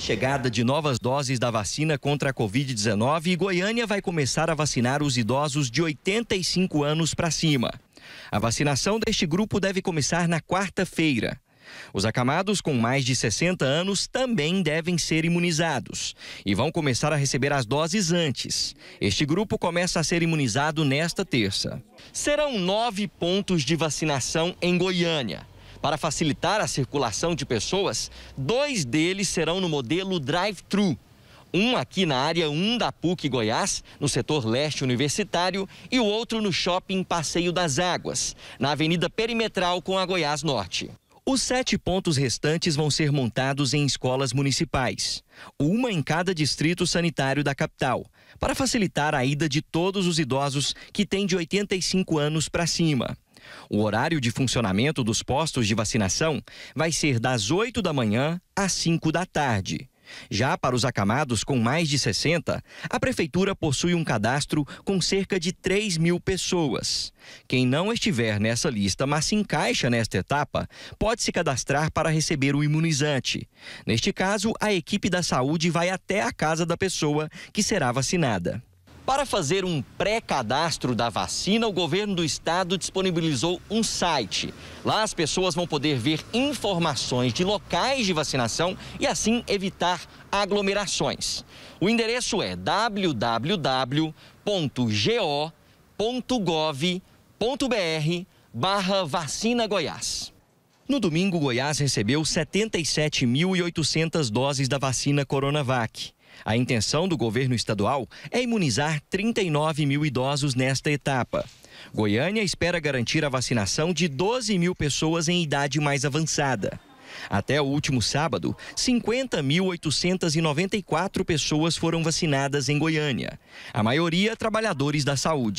Chegada de novas doses da vacina contra a Covid-19 e Goiânia vai começar a vacinar os idosos de 85 anos para cima. A vacinação deste grupo deve começar na quarta-feira. Os acamados com mais de 60 anos também devem ser imunizados e vão começar a receber as doses antes. Este grupo começa a ser imunizado nesta terça. Serão nove pontos de vacinação em Goiânia. Para facilitar a circulação de pessoas, dois deles serão no modelo drive-thru. Um aqui na área 1 da PUC Goiás, no setor leste universitário, e o outro no shopping Passeio das Águas, na Avenida Perimetral com a Goiás Norte. Os sete pontos restantes vão ser montados em escolas municipais, uma em cada distrito sanitário da capital, para facilitar a ida de todos os idosos que têm de 85 anos para cima. O horário de funcionamento dos postos de vacinação vai ser das 8 da manhã às 5 da tarde. Já para os acamados com mais de 60, a Prefeitura possui um cadastro com cerca de 3 mil pessoas. Quem não estiver nessa lista, mas se encaixa nesta etapa, pode se cadastrar para receber o imunizante. Neste caso, a equipe da saúde vai até a casa da pessoa que será vacinada. Para fazer um pré-cadastro da vacina, o governo do estado disponibilizou um site. Lá as pessoas vão poder ver informações de locais de vacinação e assim evitar aglomerações. O endereço é www.go.gov.br barra vacina Goiás. No domingo, Goiás recebeu 77.800 doses da vacina Coronavac. A intenção do governo estadual é imunizar 39 mil idosos nesta etapa. Goiânia espera garantir a vacinação de 12 mil pessoas em idade mais avançada. Até o último sábado, 50.894 pessoas foram vacinadas em Goiânia, a maioria trabalhadores da saúde.